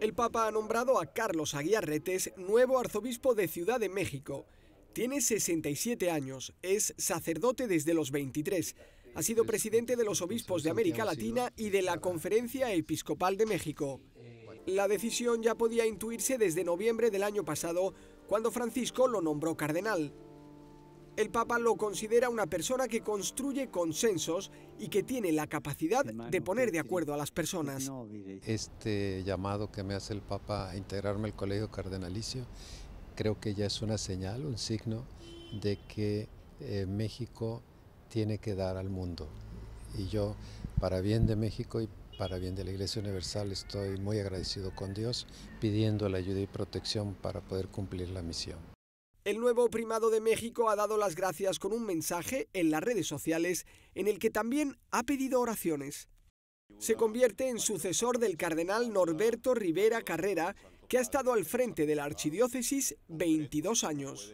El Papa ha nombrado a Carlos Aguiarretes nuevo arzobispo de Ciudad de México. Tiene 67 años, es sacerdote desde los 23. Ha sido presidente de los obispos de América Latina y de la Conferencia Episcopal de México. La decisión ya podía intuirse desde noviembre del año pasado, cuando Francisco lo nombró cardenal. El Papa lo considera una persona que construye consensos y que tiene la capacidad de poner de acuerdo a las personas. Este llamado que me hace el Papa a integrarme al colegio cardenalicio creo que ya es una señal, un signo de que eh, México tiene que dar al mundo. Y yo, para bien de México y para bien de la Iglesia Universal, estoy muy agradecido con Dios, pidiendo la ayuda y protección para poder cumplir la misión. El nuevo primado de México ha dado las gracias con un mensaje en las redes sociales en el que también ha pedido oraciones. Se convierte en sucesor del cardenal Norberto Rivera Carrera, que ha estado al frente de la archidiócesis 22 años.